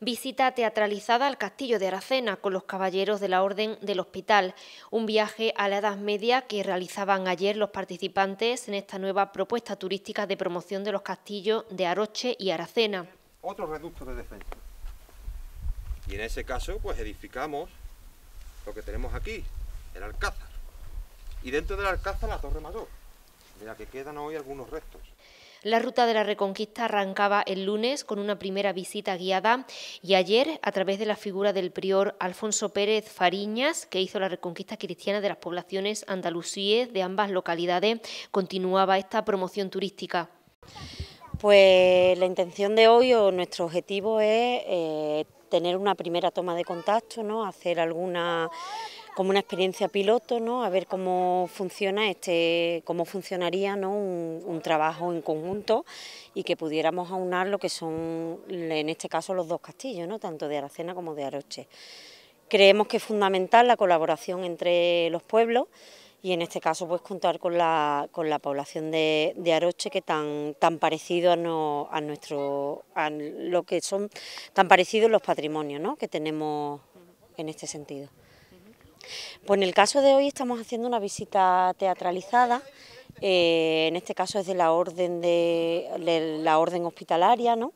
Visita teatralizada al Castillo de Aracena con los caballeros de la Orden del Hospital, un viaje a la Edad Media que realizaban ayer los participantes en esta nueva propuesta turística de promoción de los castillos de Aroche y Aracena. Otro reducto de defensa. Y en ese caso, pues edificamos lo que tenemos aquí, el Alcázar. Y dentro del Alcázar, la Torre Mayor, de la que quedan hoy algunos restos. La ruta de la Reconquista arrancaba el lunes con una primera visita guiada y ayer, a través de la figura del prior Alfonso Pérez Fariñas, que hizo la Reconquista cristiana de las poblaciones andalusíes de ambas localidades, continuaba esta promoción turística. Pues la intención de hoy o nuestro objetivo es eh, tener una primera toma de contacto, ¿no? hacer alguna como una experiencia piloto, ¿no? a ver cómo funciona este, cómo funcionaría ¿no? un, trabajo en conjunto y que pudiéramos aunar lo que son en este caso los dos castillos, ¿no? tanto de Aracena como de Aroche. Creemos que es fundamental la colaboración entre los pueblos y en este caso pues contar con la, con la población de, Aroche que tan, tan parecido a, no, a nuestro a lo que son tan parecidos los patrimonios ¿no? que tenemos en este sentido. Pues en el caso de hoy estamos haciendo una visita teatralizada, eh, en este caso es de la orden, la orden hospitalaria, ¿no?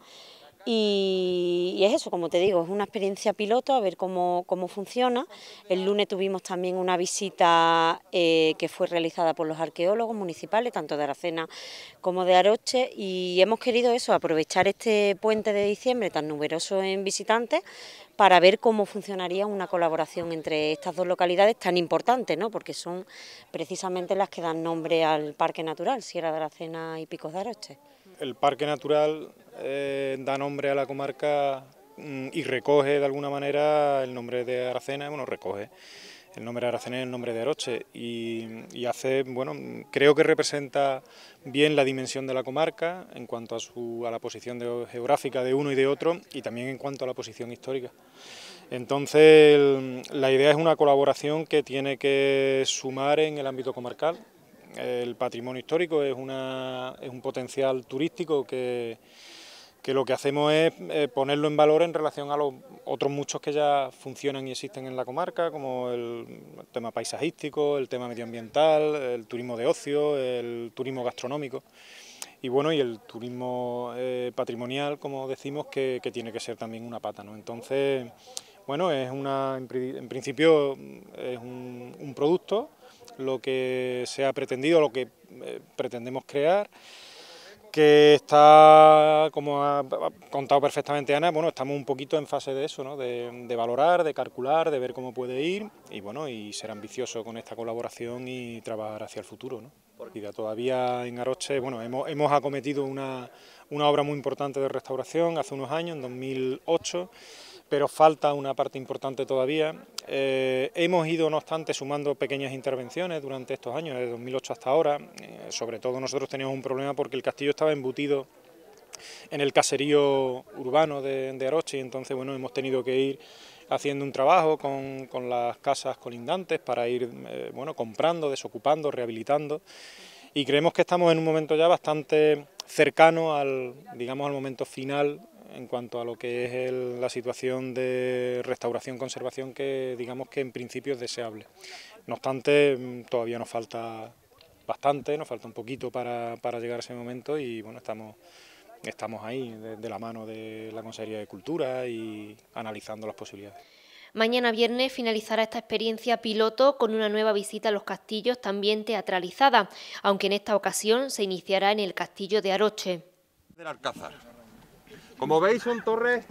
Y, es eso, como te digo, es una experiencia piloto, a ver cómo, funciona. El lunes tuvimos también una visita eh, que fue realizada por los arqueólogos municipales, tanto de Aracena como de Aroche, y hemos querido eso, aprovechar este puente de diciembre tan numeroso en visitantes para ver cómo funcionaría una colaboración entre estas dos localidades tan importantes, ¿no? porque son precisamente las que dan nombre al Parque Natural, Sierra de Aracena y Picos de Aroche. El Parque Natural eh, da nombre a la comarca mm, y recoge de alguna manera el nombre de Aracena, bueno, recoge el nombre de Aracena y el nombre de Aroche y, hace, bueno, creo que representa bien la dimensión de la comarca en cuanto a, su, a la posición geográfica de uno y de otro y también en cuanto a la posición histórica. Entonces, la idea es una colaboración que tiene que sumar en el ámbito comarcal. El patrimonio histórico es, una, es un potencial turístico que que lo que hacemos es eh, ponerlo en valor en relación a los otros muchos que ya funcionan y existen en la comarca, como el tema paisajístico, el tema medioambiental, el turismo de ocio, el turismo gastronómico y bueno, y el turismo eh, patrimonial, como decimos, que, tiene que ser también una pata, ¿no? Entonces, bueno, es una, en principio es un, producto, lo que se ha pretendido, lo que eh, pretendemos crear, que está, como ha contado perfectamente Ana, bueno, estamos un poquito en fase de eso, ¿no? de, valorar, de calcular, de ver cómo puede ir y bueno, y ser ambicioso con esta colaboración y trabajar hacia el futuro. ¿no? ya todavía en Aroche, bueno, hemos, acometido una, una obra muy importante de restauración hace unos años, en 2008, pero falta una parte importante todavía. Eh, hemos ido, no obstante, sumando pequeñas intervenciones durante estos años, desde 2008 hasta ahora. Eh, sobre todo nosotros teníamos un problema porque el castillo estaba embutido en el caserío urbano de, de Aroche, entonces bueno, hemos tenido que ir haciendo un trabajo con, las casas colindantes para ir eh, bueno, comprando, desocupando, rehabilitando y creemos que estamos en un momento ya bastante cercano al, digamos, al momento final en cuanto a lo que es la situación de restauración-conservación que digamos que en principio es deseable. No obstante, mm, todavía nos falta bastante, nos falta un poquito para, llegar a ese momento y bueno, estamos, estamos ahí de, la mano de la Consejería de Cultura y analizando las posibilidades. Mañana viernes finalizará esta experiencia piloto con una nueva visita a los castillos también teatralizada, aunque en esta ocasión se iniciará en el castillo de Aroche. Como veis son torres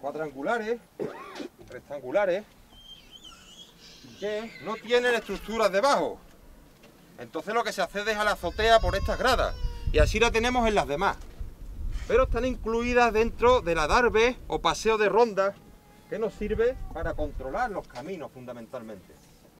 cuadrangulares, rectangulares, que no tienen estructuras debajo. Entonces lo que se accede es a la azotea por estas gradas y así la tenemos en las demás. Pero están incluidas dentro de la darve o paseo de ronda que nos sirve para controlar los caminos fundamentalmente.